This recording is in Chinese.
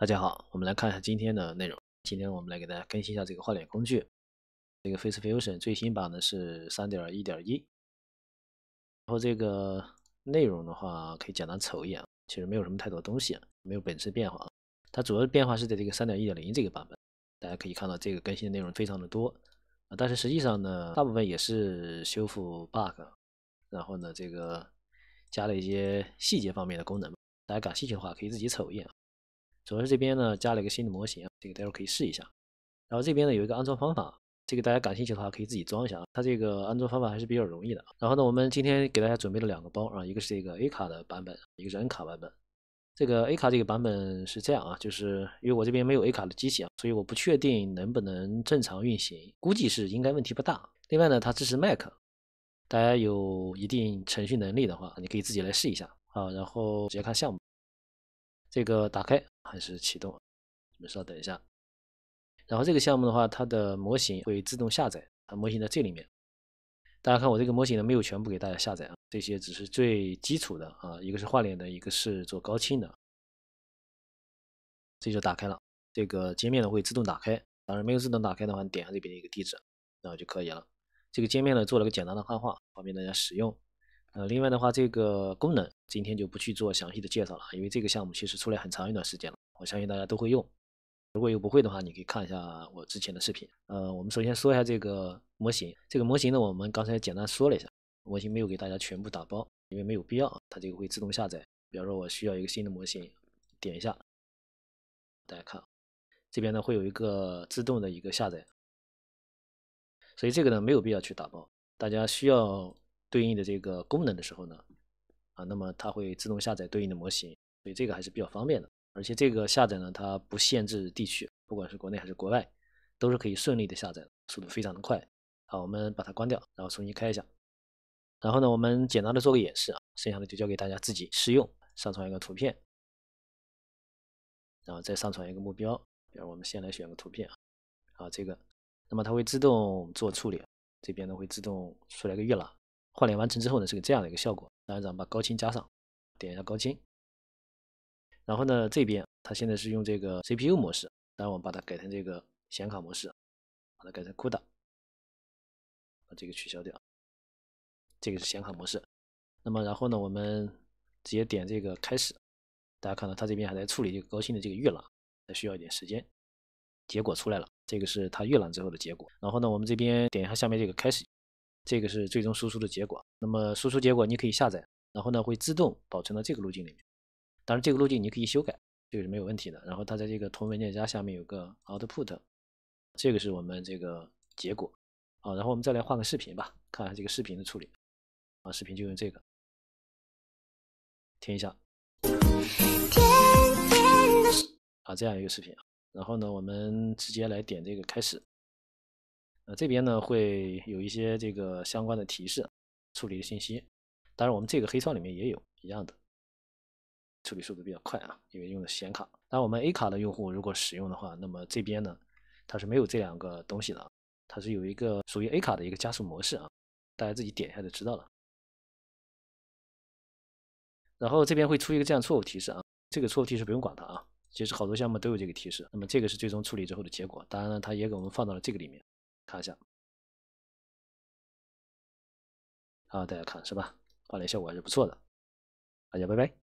大家好，我们来看一下今天的内容。今天我们来给大家更新一下这个换脸工具，这个 Face Fusion 最新版呢是三点一点一，然后这个内容的话可以简单瞅一眼，其实没有什么太多东西，没有本质变化啊。它主要的变化是在这个三点一点零这个版本，大家可以看到这个更新的内容非常的多啊，但是实际上呢，大部分也是修复 bug，然后呢这个加了一些细节方面的功能。大家感兴趣的话可以自己瞅一眼。主要是这边呢加了一个新的模型啊，这个待会儿可以试一下。然后这边呢有一个安装方法，这个大家感兴趣的话可以自己装一下啊。它这个安装方法还是比较容易的。然后呢，我们今天给大家准备了两个包啊，一个是这个 A 卡的版本，一个是 N 卡版本。这个 A 卡这个版本是这样啊，就是因为我这边没有 A 卡的机型啊，所以我不确定能不能正常运行，估计是应该问题不大。另外呢，它支持 Mac，大家有一定程序能力的话，你可以自己来试一下啊。然后直接看项目。这个打开还是启动？你们稍等一下。然后这个项目的话，它的模型会自动下载。它模型在这里面。大家看我这个模型呢，没有全部给大家下载啊，这些只是最基础的啊，一个是换脸的，一个是做高清的。这就打开了，这个界面呢会自动打开。当然没有自动打开的话，你点下这边一个地址，然后就可以了。这个界面呢做了个简单的汉化，方便大家使用。呃，另外的话，这个功能今天就不去做详细的介绍了，因为这个项目其实出来很长一段时间了，我相信大家都会用。如果有不会的话，你可以看一下我之前的视频。呃，我们首先说一下这个模型，这个模型呢，我们刚才简单说了一下，模型没有给大家全部打包，因为没有必要，它这个会自动下载。比如说我需要一个新的模型，点一下，大家看，这边呢会有一个自动的一个下载，所以这个呢没有必要去打包，大家需要。对应的这个功能的时候呢，啊，那么它会自动下载对应的模型，所以这个还是比较方便的。而且这个下载呢，它不限制地区，不管是国内还是国外，都是可以顺利的下载，速度非常的快。好，我们把它关掉，然后重新开一下。然后呢，我们简单的做个演示啊，剩下的就交给大家自己试用。上传一个图片，然后再上传一个目标。比如我们先来选个图片啊，好，这个，那么它会自动做处理，这边呢会自动出来个预览。换脸完成之后呢，是个这样的一个效果。然咱们把高清加上，点一下高清。然后呢，这边它现在是用这个 CPU 模式，然后我们把它改成这个显卡模式，把它改成 CUDA，把这个取消掉。这个是显卡模式。那么然后呢，我们直接点这个开始。大家看到它这边还在处理这个高清的这个预览，还需要一点时间。结果出来了，这个是它预览之后的结果。然后呢，我们这边点一下下面这个开始。这个是最终输出的结果，那么输出结果你可以下载，然后呢会自动保存到这个路径里面，当然这个路径你可以修改，这个是没有问题的。然后它在这个同文件夹下面有个 Output，这个是我们这个结果。好，然后我们再来换个视频吧，看看这个视频的处理。啊，视频就用这个，听一下。啊，这样一个视频。然后呢，我们直接来点这个开始。这边呢会有一些这个相关的提示处理的信息，当然我们这个黑窗里面也有一样的处理速度比较快啊，因为用的显卡。当然我们 A 卡的用户如果使用的话，那么这边呢它是没有这两个东西的，它是有一个属于 A 卡的一个加速模式啊，大家自己点一下就知道了。然后这边会出一个这样错误提示啊，这个错误提示不用管它啊，其实好多项目都有这个提示。那么这个是最终处理之后的结果，当然呢它也给我们放到了这个里面。看一下，啊，大家看是吧？画的效果还是不错的。大家拜拜。